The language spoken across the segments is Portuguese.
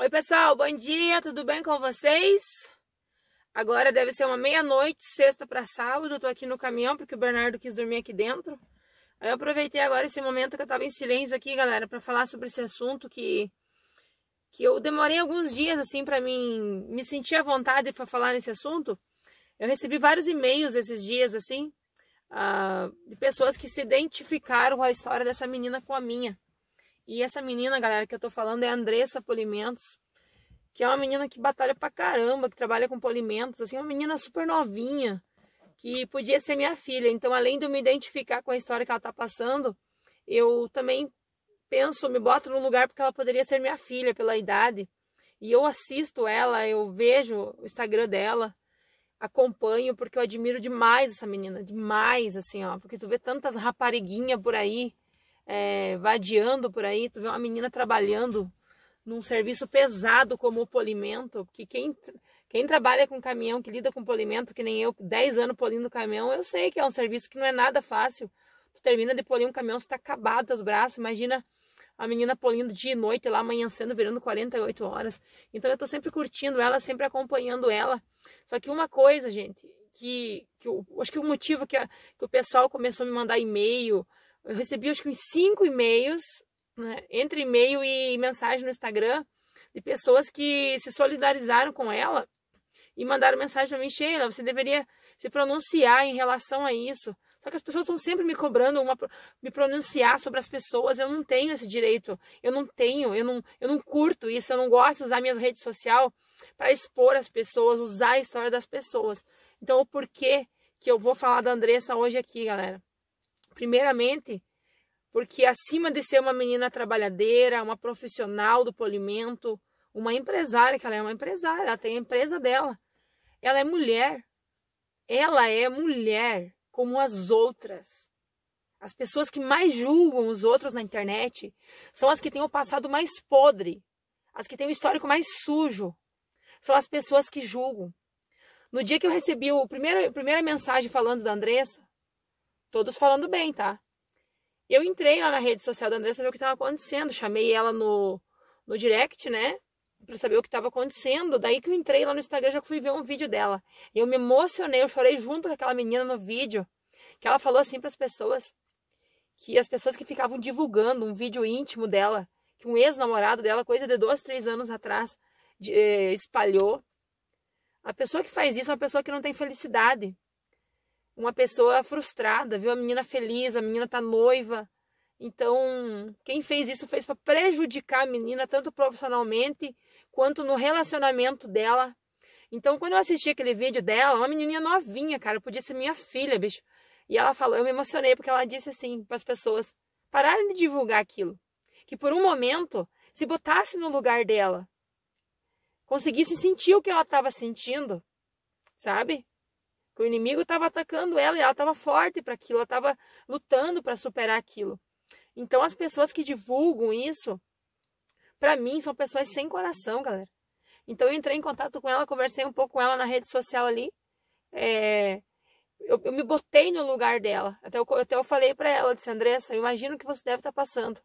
Oi, pessoal, bom dia, tudo bem com vocês? Agora deve ser uma meia-noite, sexta para sábado. Eu tô aqui no caminhão porque o Bernardo quis dormir aqui dentro. Aí eu aproveitei agora esse momento que eu tava em silêncio aqui, galera, para falar sobre esse assunto que que eu demorei alguns dias assim para mim me sentir à vontade para falar nesse assunto. Eu recebi vários e-mails esses dias assim, uh, de pessoas que se identificaram com a história dessa menina com a minha. E essa menina, galera, que eu tô falando é a Andressa Polimentos, que é uma menina que batalha pra caramba, que trabalha com polimentos, assim, uma menina super novinha, que podia ser minha filha. Então, além de eu me identificar com a história que ela tá passando, eu também penso, me boto no lugar porque ela poderia ser minha filha pela idade. E eu assisto ela, eu vejo o Instagram dela, acompanho porque eu admiro demais essa menina, demais assim, ó, porque tu vê tantas rapariguinha por aí é, vadiando por aí, tu vê uma menina trabalhando num serviço pesado como o polimento, que quem, quem trabalha com caminhão, que lida com polimento, que nem eu, 10 anos polindo caminhão, eu sei que é um serviço que não é nada fácil. Tu termina de polir um caminhão, você tá acabado os braços, imagina a menina polindo dia e noite lá amanhecendo, virando 48 horas. Então eu estou sempre curtindo ela, sempre acompanhando ela. Só que uma coisa, gente, que, que eu, acho que o motivo que, a, que o pessoal começou a me mandar e-mail, eu recebi acho que uns cinco e-mails, né, entre e-mail e mensagem no Instagram, de pessoas que se solidarizaram com ela e mandaram mensagem para mim, Sheila, você deveria se pronunciar em relação a isso. Só que as pessoas estão sempre me cobrando uma, me pronunciar sobre as pessoas. Eu não tenho esse direito. Eu não tenho, eu não, eu não curto isso. Eu não gosto de usar minhas redes sociais para expor as pessoas, usar a história das pessoas. Então, o porquê que eu vou falar da Andressa hoje aqui, galera? Primeiramente, porque acima de ser uma menina trabalhadeira, uma profissional do polimento, uma empresária, que ela é uma empresária, ela tem a empresa dela. Ela é mulher. Ela é mulher como as outras. As pessoas que mais julgam os outros na internet são as que têm o passado mais podre, as que têm o histórico mais sujo. São as pessoas que julgam. No dia que eu recebi a primeira, a primeira mensagem falando da Andressa, Todos falando bem, tá? Eu entrei lá na rede social da Andressa ver o que estava acontecendo. Chamei ela no, no direct, né? Pra saber o que estava acontecendo. Daí que eu entrei lá no Instagram, já fui ver um vídeo dela. E eu me emocionei, eu chorei junto com aquela menina no vídeo. Que ela falou assim para as pessoas: que as pessoas que ficavam divulgando um vídeo íntimo dela, que um ex-namorado dela, coisa de dois, três anos atrás, de, eh, espalhou. A pessoa que faz isso é uma pessoa que não tem felicidade uma pessoa frustrada, viu a menina feliz, a menina tá noiva. Então, quem fez isso fez para prejudicar a menina tanto profissionalmente quanto no relacionamento dela. Então, quando eu assisti aquele vídeo dela, uma menininha novinha, cara, podia ser minha filha, bicho. E ela falou, eu me emocionei porque ela disse assim para as pessoas pararem de divulgar aquilo, que por um momento se botasse no lugar dela, conseguisse sentir o que ela estava sentindo, sabe? que o inimigo estava atacando ela e ela estava forte para aquilo, ela estava lutando para superar aquilo. Então as pessoas que divulgam isso, para mim são pessoas sem coração, galera. Então eu entrei em contato com ela, conversei um pouco com ela na rede social ali. É... Eu, eu, me botei no lugar dela. Até eu, até eu falei para ela, disse Andressa, eu imagino que você deve estar tá passando,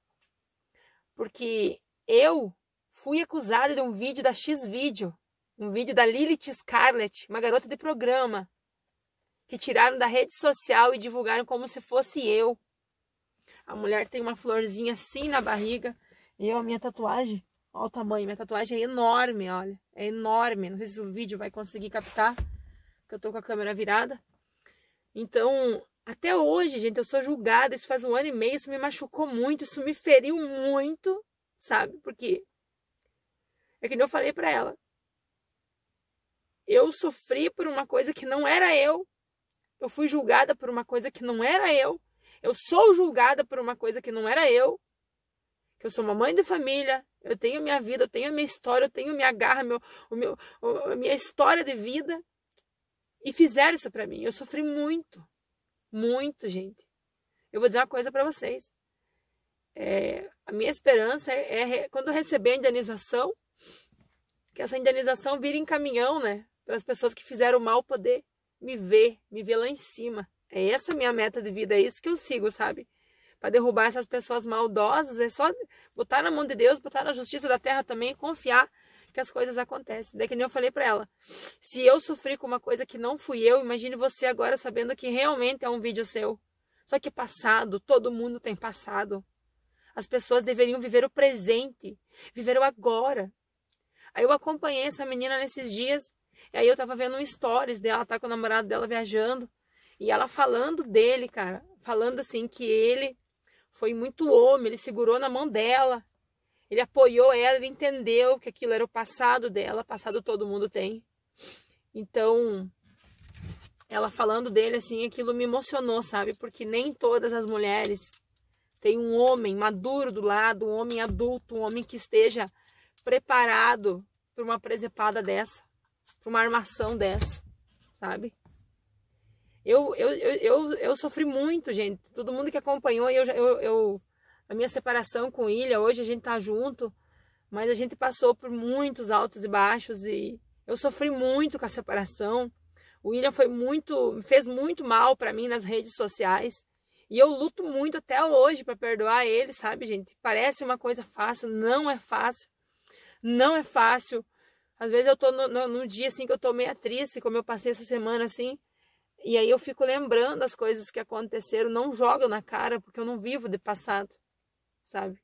porque eu fui acusada de um vídeo da X Video, um vídeo da Lilith Scarlett, uma garota de programa, que tiraram da rede social e divulgaram como se fosse eu. A mulher tem uma florzinha assim na barriga. E eu, a minha tatuagem, olha o tamanho, minha tatuagem é enorme, olha. É enorme. Não sei se o vídeo vai conseguir captar, que eu tô com a câmera virada. Então, até hoje, gente, eu sou julgada. Isso faz um ano e meio, isso me machucou muito, isso me feriu muito, sabe? Porque é que nem eu falei para ela. Eu sofri por uma coisa que não era eu eu fui julgada por uma coisa que não era eu, eu sou julgada por uma coisa que não era eu, que eu sou uma mãe de família, eu tenho minha vida, eu tenho minha história, eu tenho minha garra, meu, o meu, a minha história de vida. E fizeram isso para mim. Eu sofri muito, muito, gente. Eu vou dizer uma coisa para vocês. É, a minha esperança é, é quando eu receber a indenização, que essa indenização vire em caminhão, né? Para as pessoas que fizeram mal poder me ver, me ver lá em cima. É essa minha meta de vida, é isso que eu sigo, sabe? Para derrubar essas pessoas maldosas, é só botar na mão de Deus, botar na justiça da terra também e confiar que as coisas acontecem. Daí que nem eu falei para ela, se eu sofri com uma coisa que não fui eu, imagine você agora sabendo que realmente é um vídeo seu. Só que passado, todo mundo tem passado. As pessoas deveriam viver o presente, viver o agora. Aí eu acompanhei essa menina nesses dias e aí eu tava vendo um stories dela, tá com o namorado dela viajando. E ela falando dele, cara. Falando assim que ele foi muito homem, ele segurou na mão dela. Ele apoiou ela, ele entendeu que aquilo era o passado dela, passado todo mundo tem. Então, ela falando dele assim, aquilo me emocionou, sabe? Porque nem todas as mulheres têm um homem maduro do lado, um homem adulto, um homem que esteja preparado para uma presepada dessa pra uma armação dessa, sabe? Eu, eu, eu, eu, eu sofri muito, gente. Todo mundo que acompanhou, eu, eu, eu, a minha separação com Ilha, hoje a gente tá junto, mas a gente passou por muitos altos e baixos e eu sofri muito com a separação. O William foi muito, fez muito mal para mim nas redes sociais. E eu luto muito até hoje para perdoar ele, sabe, gente? Parece uma coisa fácil, não é fácil. Não é fácil às vezes eu tô no, no, num dia assim que eu tô meio triste, como eu passei essa semana assim, e aí eu fico lembrando as coisas que aconteceram, não jogo na cara, porque eu não vivo de passado, sabe?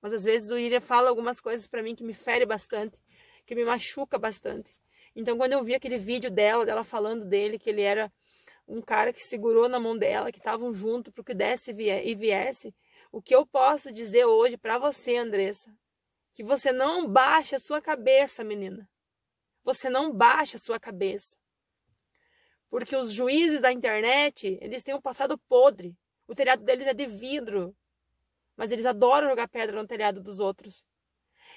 Mas às vezes o William fala algumas coisas para mim que me fere bastante, que me machuca bastante. Então quando eu vi aquele vídeo dela, dela falando dele, que ele era um cara que segurou na mão dela, que estavam junto pro que desse e viesse, o que eu posso dizer hoje para você, Andressa, que você não baixe a sua cabeça, menina. Você não baixa a sua cabeça. Porque os juízes da internet, eles têm um passado podre. O telhado deles é de vidro. Mas eles adoram jogar pedra no telhado dos outros.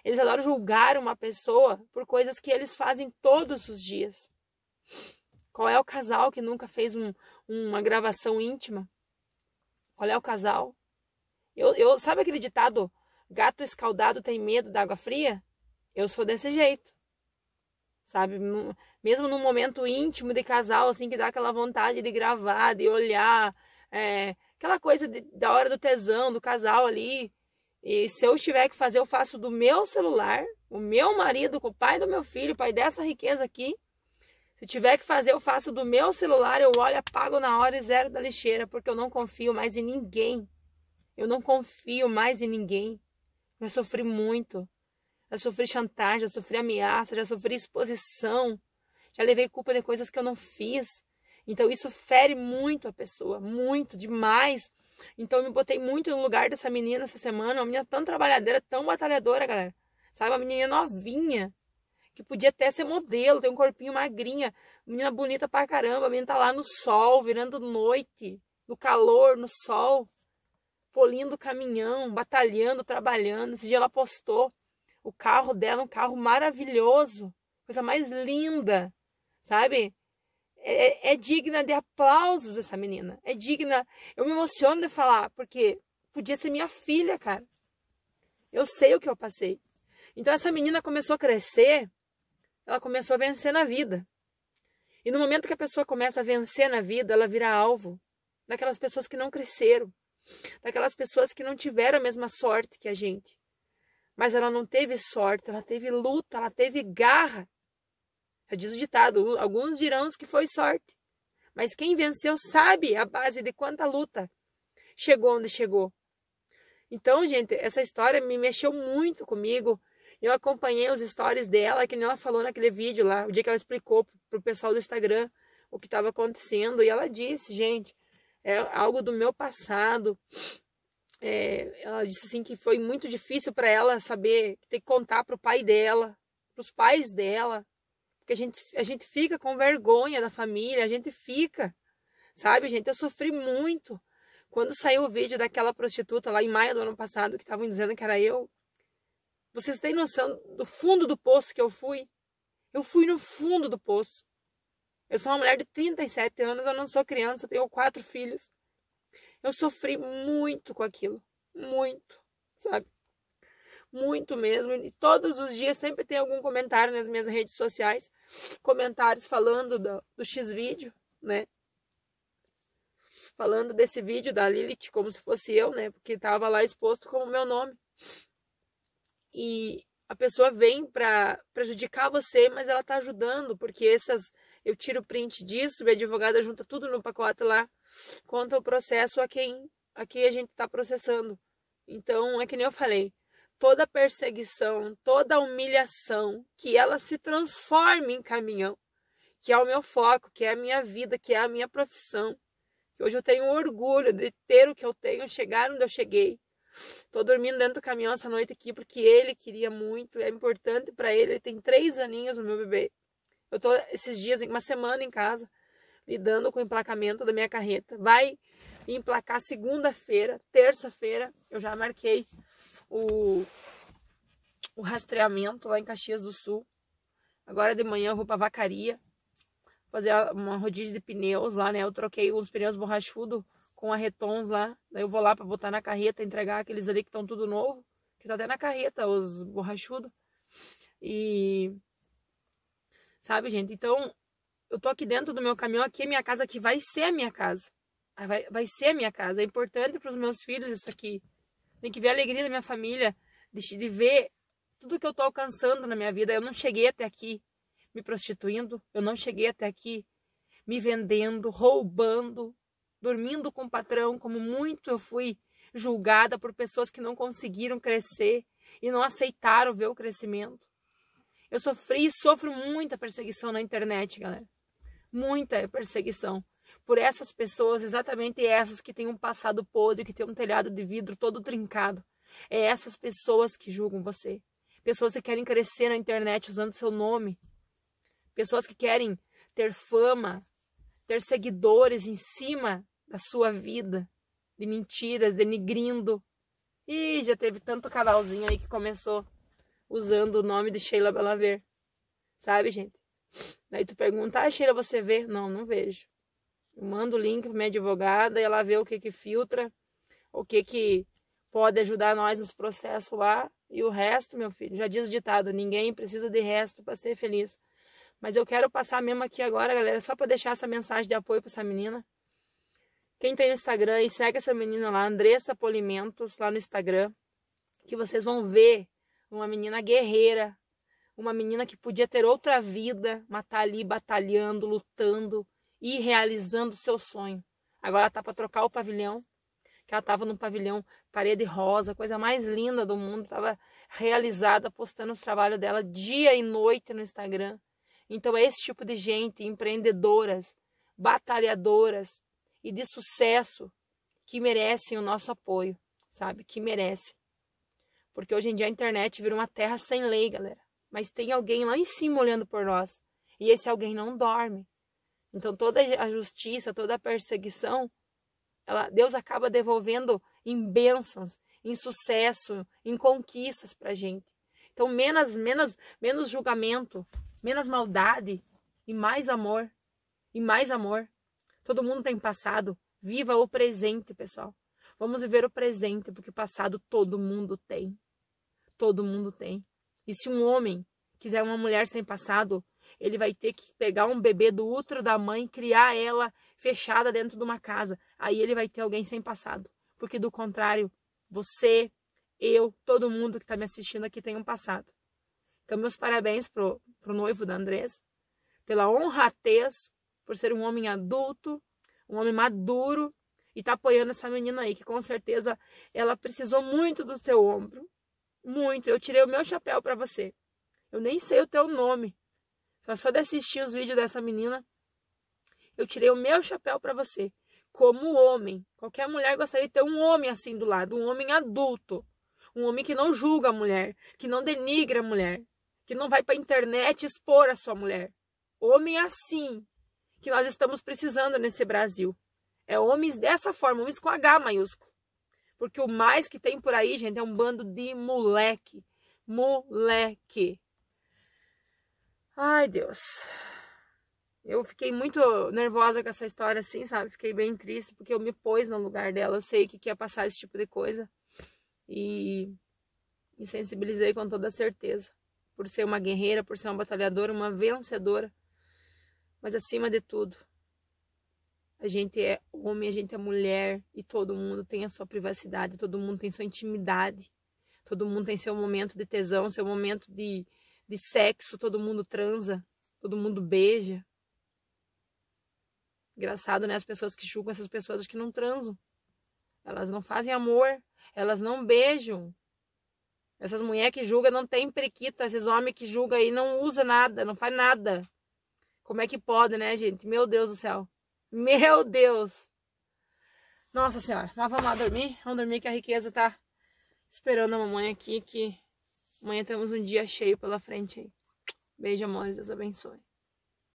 Eles adoram julgar uma pessoa por coisas que eles fazem todos os dias. Qual é o casal que nunca fez um, uma gravação íntima? Qual é o casal? Eu, eu sabe aquele ditado? Gato escaldado tem medo da água fria? Eu sou desse jeito. Sabe? Mesmo num momento íntimo de casal, assim, que dá aquela vontade de gravar, de olhar, é, aquela coisa de, da hora do tesão, do casal ali. E se eu tiver que fazer, eu faço do meu celular, o meu marido, com o pai do meu filho, pai dessa riqueza aqui. Se tiver que fazer, eu faço do meu celular, eu olho, apago na hora e zero da lixeira, porque eu não confio mais em ninguém. Eu não confio mais em ninguém. Já sofri muito. Já sofri chantagem, já sofri ameaça, já sofri exposição. Já levei culpa de coisas que eu não fiz. Então isso fere muito a pessoa, muito, demais. Então eu me botei muito no lugar dessa menina essa semana, uma menina tão trabalhadeira, tão batalhadora, galera. Sabe, uma menina novinha, que podia até ser modelo, tem um corpinho magrinha, menina bonita pra caramba, a menina tá lá no sol, virando noite, no calor, no sol polindo o caminhão, batalhando, trabalhando. Esse dia ela postou o carro dela, um carro maravilhoso, coisa mais linda, sabe? É, é, é, digna de aplausos essa menina. É digna. Eu me emociono de falar, porque podia ser minha filha, cara. Eu sei o que eu passei. Então essa menina começou a crescer, ela começou a vencer na vida. E no momento que a pessoa começa a vencer na vida, ela vira alvo daquelas pessoas que não cresceram, daquelas pessoas que não tiveram a mesma sorte que a gente. Mas ela não teve sorte, ela teve luta, ela teve garra. Já diz o ditado: alguns dirão que foi sorte. Mas quem venceu sabe a base de quanta luta chegou onde chegou. Então, gente, essa história me mexeu muito comigo. Eu acompanhei os stories dela, que nem ela falou naquele vídeo lá, o dia que ela explicou pro pessoal do Instagram o que estava acontecendo. E ela disse, gente, é algo do meu passado. É, ela disse assim que foi muito difícil para ela saber ter que contar para o pai dela, para os pais dela, porque a gente, a gente fica com vergonha da família, a gente fica, sabe, gente? Eu sofri muito. Quando saiu o vídeo daquela prostituta lá em maio do ano passado que estavam dizendo que era eu, vocês têm noção do fundo do poço que eu fui? Eu fui no fundo do poço. Eu sou uma mulher de 37 anos, eu não sou criança, eu tenho quatro filhos. Eu sofri muito com aquilo. Muito, sabe? Muito mesmo. E todos os dias sempre tem algum comentário nas minhas redes sociais. Comentários falando do, do X-Vídeo, né? Falando desse vídeo da Lilith como se fosse eu, né? Porque tava lá exposto como meu nome. E a pessoa vem para prejudicar você, mas ela tá ajudando, porque essas eu tiro print disso, minha advogada junta tudo no pacote lá, conta o processo a quem aqui a gente está processando. Então, é que nem eu falei, toda perseguição, toda humilhação, que ela se transforme em caminhão, que é o meu foco, que é a minha vida, que é a minha profissão. Que hoje eu tenho orgulho de ter o que eu tenho, chegar onde eu cheguei. Tô dormindo dentro do caminhão essa noite aqui porque ele queria muito, é importante para ele. Ele tem três aninhos, o meu bebê. Eu tô esses dias, uma semana em casa, lidando com o emplacamento da minha carreta. Vai emplacar segunda-feira, terça-feira. Eu já marquei o, o rastreamento lá em Caxias do Sul. Agora de manhã eu vou pra Vacaria fazer uma rodízio de pneus lá, né? Eu troquei os pneus borrachudo com a Retons lá. Daí eu vou lá para botar na carreta, entregar aqueles ali que estão tudo novo, que tá até na carreta os borrachudo. E Sabe, gente? Então, eu tô aqui dentro do meu caminhão, aqui é minha casa, que vai ser a minha casa. Ah, vai, vai ser a minha casa. É importante para os meus filhos isso aqui. Tem que ver a alegria da minha família, de, de ver tudo que eu tô alcançando na minha vida. Eu não cheguei até aqui me prostituindo, eu não cheguei até aqui me vendendo, roubando, dormindo com o patrão, como muito eu fui julgada por pessoas que não conseguiram crescer e não aceitaram ver o crescimento. Eu sofri e sofro muita perseguição na internet, galera. Muita perseguição. Por essas pessoas, exatamente essas que têm um passado podre, que têm um telhado de vidro todo trincado. É essas pessoas que julgam você. Pessoas que querem crescer na internet usando seu nome. Pessoas que querem ter fama, ter seguidores em cima da sua vida, de mentiras, denigrindo. Ih, já teve tanto cavalzinho aí que começou usando o nome de Sheila Belaver. Sabe, gente? Daí tu pergunta, ah, Sheila, você vê? Não, não vejo. Eu mando o link para minha advogada e ela vê o que que filtra, o que que pode ajudar nós nos processos lá. E o resto, meu filho, já diz o ditado, ninguém precisa de resto para ser feliz. Mas eu quero passar mesmo aqui agora, galera, só para deixar essa mensagem de apoio para essa menina. Quem tem no Instagram e segue essa menina lá, Andressa Polimentos, lá no Instagram, que vocês vão ver uma menina guerreira, uma menina que podia ter outra vida, mas tá ali batalhando, lutando e realizando seu sonho. Agora tá para trocar o pavilhão, que ela tava no pavilhão parede rosa, coisa mais linda do mundo, tava realizada, postando o trabalho dela dia e noite no Instagram. Então é esse tipo de gente, empreendedoras, batalhadoras e de sucesso que merecem o nosso apoio, sabe? Que merece. Porque hoje em dia a internet virou uma terra sem lei, galera. Mas tem alguém lá em cima olhando por nós. E esse alguém não dorme. Então toda a justiça, toda a perseguição, ela, Deus acaba devolvendo em bênçãos, em sucesso, em conquistas pra gente. Então menos, menos, menos julgamento, menos maldade e mais amor. E mais amor. Todo mundo tem passado. Viva o presente, pessoal. Vamos viver o presente, porque o passado todo mundo tem. Todo mundo tem. E se um homem quiser uma mulher sem passado, ele vai ter que pegar um bebê do útero da mãe, criar ela fechada dentro de uma casa. Aí ele vai ter alguém sem passado. Porque do contrário, você, eu, todo mundo que está me assistindo aqui tem um passado. Então, meus parabéns pro, pro noivo da Andrés, pela honratez, por ser um homem adulto, um homem maduro, e tá apoiando essa menina aí, que com certeza ela precisou muito do teu ombro. Muito. Eu tirei o meu chapéu para você. Eu nem sei o teu nome. Só só de assistir os vídeos dessa menina, eu tirei o meu chapéu para você. Como homem. Qualquer mulher gostaria de ter um homem assim do lado, um homem adulto. Um homem que não julga a mulher, que não denigra a mulher, que não vai para a internet expor a sua mulher. Homem assim que nós estamos precisando nesse Brasil. É homens dessa forma, homens com H maiúsculo. Porque o mais que tem por aí, gente, é um bando de moleque. Moleque. Ai, Deus. Eu fiquei muito nervosa com essa história, assim, sabe? Fiquei bem triste, porque eu me pus no lugar dela. Eu sei que quer passar esse tipo de coisa. E me sensibilizei com toda certeza. Por ser uma guerreira, por ser uma batalhadora, uma vencedora. Mas acima de tudo, a gente é homem, a gente é mulher e todo mundo tem a sua privacidade, todo mundo tem sua intimidade, todo mundo tem seu momento de tesão, seu momento de, de sexo, todo mundo transa, todo mundo beija. Engraçado, né? As pessoas que julgam essas pessoas que não transam. Elas não fazem amor, elas não beijam. Essas mulheres que julgam não tem periquita, esses homens que julgam aí não usa nada, não faz nada. Como é que pode, né, gente? Meu Deus do céu. Meu Deus! Nossa senhora, mas vamos lá dormir? Vamos dormir que a riqueza tá esperando a mamãe aqui, que amanhã temos um dia cheio pela frente aí. Beijo, amores, Deus abençoe.